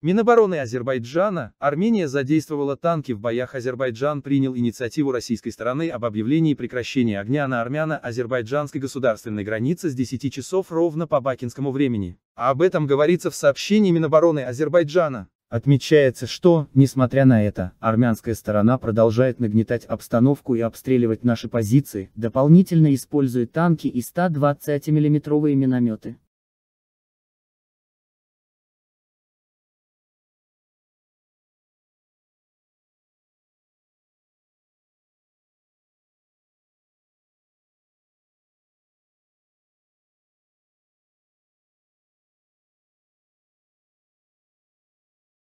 Минобороны Азербайджана, Армения задействовала танки в боях Азербайджан принял инициативу российской стороны об объявлении прекращения огня на армяно-азербайджанской государственной границе с 10 часов ровно по бакинскому времени. А об этом говорится в сообщении Минобороны Азербайджана. Отмечается, что, несмотря на это, армянская сторона продолжает нагнетать обстановку и обстреливать наши позиции, дополнительно используя танки и 120 миллиметровые минометы.